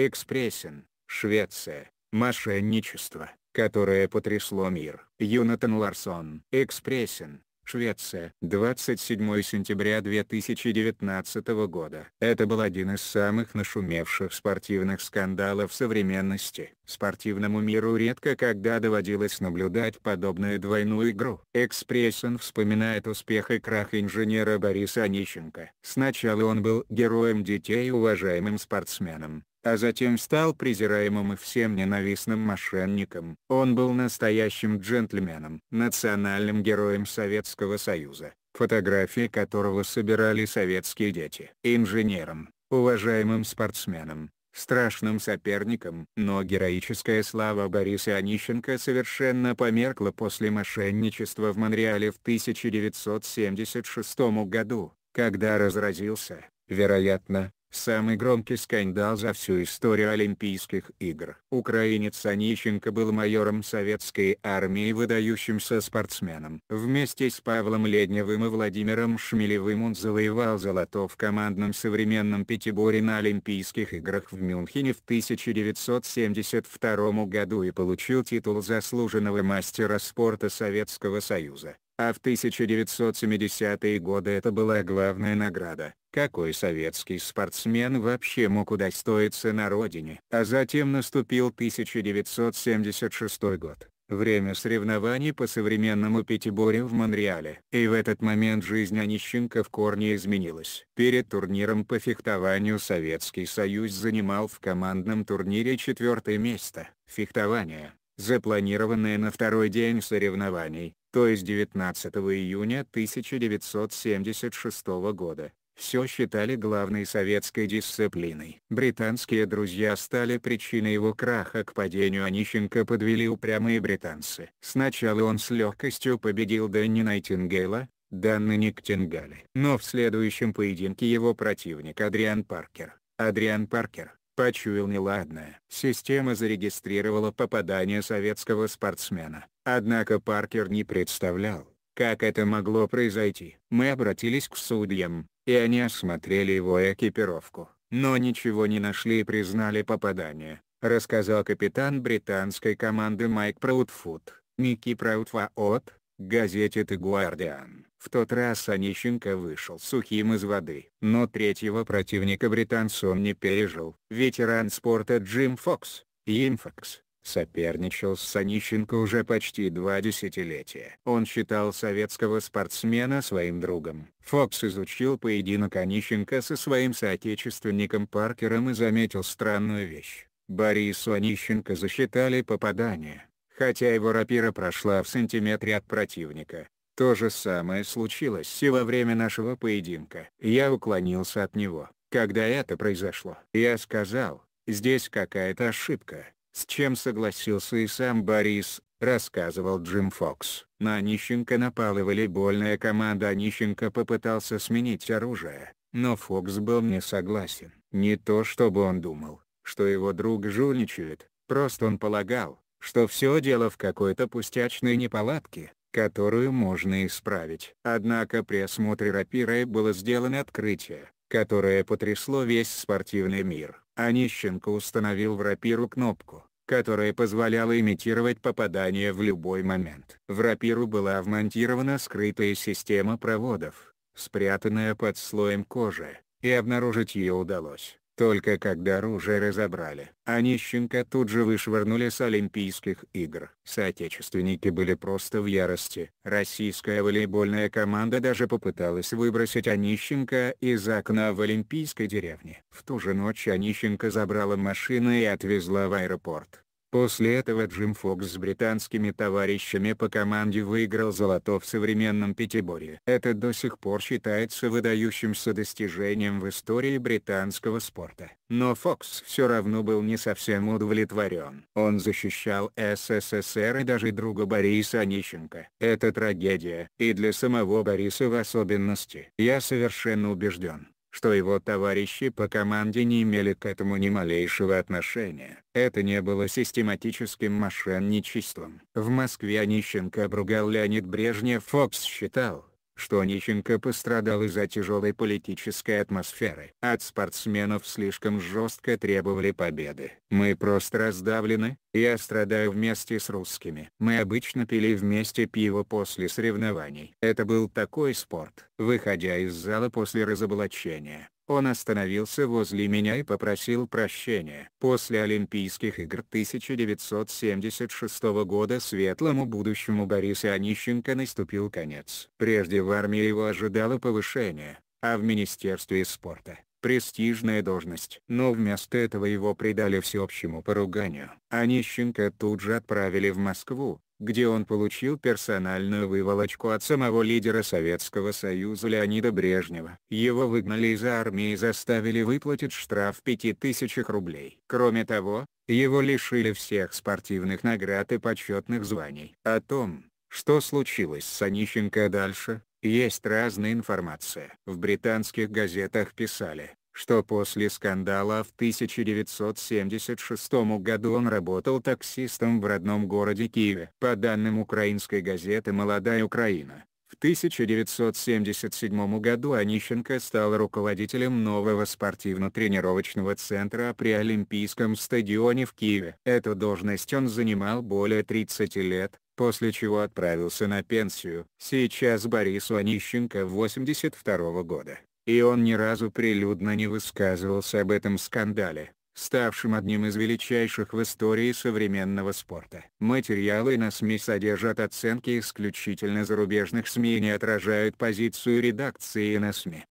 Экспрессен, Швеция, мошенничество, которое потрясло мир. Юнатан Ларсон, Экспрессен, Швеция. 27 сентября 2019 года. Это был один из самых нашумевших спортивных скандалов современности. Спортивному миру редко когда доводилось наблюдать подобную двойную игру. Экспрессен вспоминает успех и крах инженера Бориса Онищенко. Сначала он был героем детей и уважаемым спортсменом, а затем стал презираемым и всем ненавистным мошенником. Он был настоящим джентльменом, национальным героем Советского Союза, фотографии которого собирали советские дети. Инженером, уважаемым спортсменом, страшным соперником. Но героическая слава Бориса Онищенко совершенно померкла после мошенничества в Монреале в 1976 году, когда разразился, вероятно, Самый громкий скандал за всю историю Олимпийских игр. Украинец Онищенко был майором советской армии и выдающимся спортсменом. Вместе с Павлом Ледневым и Владимиром Шмелевым он завоевал золото в командном современном пятиборе на Олимпийских играх в Мюнхене в 1972 году и получил титул заслуженного мастера спорта Советского Союза а в 1970-е годы это была главная награда. Какой советский спортсмен вообще мог удостоиться на родине? А затем наступил 1976 год. Время соревнований по современному пятиборью в Монреале. И в этот момент жизнь Онищенко в корне изменилась. Перед турниром по фехтованию Советский Союз занимал в командном турнире четвертое место. Фехтование, запланированное на второй день соревнований, то есть 19 июня 1976 года, все считали главной советской дисциплиной. Британские друзья стали причиной его краха к падению Онищенко а подвели упрямые британцы. Сначала он с легкостью победил Дэнни Найтингейла, Данны Никтингали. Но в следующем поединке его противник Адриан Паркер. Адриан Паркер почуял неладное. Система зарегистрировала попадание советского спортсмена. Однако Паркер не представлял, как это могло произойти. Мы обратились к судьям, и они осмотрели его экипировку, но ничего не нашли и признали попадание, рассказал капитан британской команды Майк Праутфуд, Микки Праутфаот, газете «The Guardian». В тот раз Онищенко вышел сухим из воды. Но третьего противника британца он не пережил. Ветеран спорта Джим Фокс, Им Фокс, соперничал с Санищенко уже почти два десятилетия. Он считал советского спортсмена своим другом. Фокс изучил поединок Онищенко со своим соотечественником Паркером и заметил странную вещь. Борису Онищенко засчитали попадание, хотя его рапира прошла в сантиметре от противника. То же самое случилось и во время нашего поединка. Я уклонился от него, когда это произошло. Я сказал, здесь какая-то ошибка. С чем согласился и сам Борис, рассказывал Джим Фокс. На Нищенко напала волейбольная команда Нищенко попытался сменить оружие, но Фокс был не согласен. Не то чтобы он думал, что его друг жульничает, просто он полагал, что все дело в какой-то пустячной неполадке, которую можно исправить. Однако при осмотре рапирой было сделано открытие, которое потрясло весь спортивный мир. Онищенко а установил в рапиру кнопку, которая позволяла имитировать попадание в любой момент. В рапиру была вмонтирована скрытая система проводов, спрятанная под слоем кожи, и обнаружить ее удалось. Только когда оружие разобрали, Онищенко а тут же вышвырнули с Олимпийских игр. Соотечественники были просто в ярости. Российская волейбольная команда даже попыталась выбросить Онищенко из окна в Олимпийской деревне. В ту же ночь Онищенко забрала машину и отвезла в аэропорт. После этого Джим Фокс с британскими товарищами по команде выиграл золото в современном пятиборе. Это до сих пор считается выдающимся достижением в истории британского спорта. Но Фокс все равно был не совсем удовлетворен. Он защищал СССР и даже друга Бориса Онищенко. Это трагедия. И для самого Бориса в особенности. Я совершенно убежден, что его товарищи по команде не имели к этому ни малейшего отношения. Это не было систематическим мошенничеством. В Москве Онищенко обругал Леонид Брежнев Фокс считал, что Нищенко пострадал из-за тяжелой политической атмосферы. От спортсменов слишком жестко требовали победы. Мы просто раздавлены, я страдаю вместе с русскими. Мы обычно пили вместе пиво после соревнований. Это был такой спорт. Выходя из зала после разоблачения, он остановился возле меня и попросил прощения. После Олимпийских игр 1976 года светлому будущему Бориса Онищенко наступил конец. Прежде в армии его ожидало повышение, а в Министерстве спорта – престижная должность. Но вместо этого его предали всеобщему поруганию. Онищенко тут же отправили в Москву, где он получил персональную выволочку от самого лидера Советского Союза Леонида Брежнева. Его выгнали из армии и заставили выплатить штраф в 5000 рублей. Кроме того, его лишили всех спортивных наград и почетных званий. О том, что случилось с Онищенко дальше, есть разная информация. В британских газетах писали, что после скандала в 1976 году он работал таксистом в родном городе Киеве. По данным украинской газеты «Молодая Украина», в 1977 году Онищенко стал руководителем нового спортивно-тренировочного центра при Олимпийском стадионе в Киеве. Эту должность он занимал более 30 лет, после чего отправился на пенсию. Сейчас Борису Онищенко 82 -го года и он ни разу прилюдно не высказывался об этом скандале, ставшем одним из величайших в истории современного спорта. Материалы на СМИ содержат оценки исключительно зарубежных СМИ и не отражают позицию редакции на СМИ.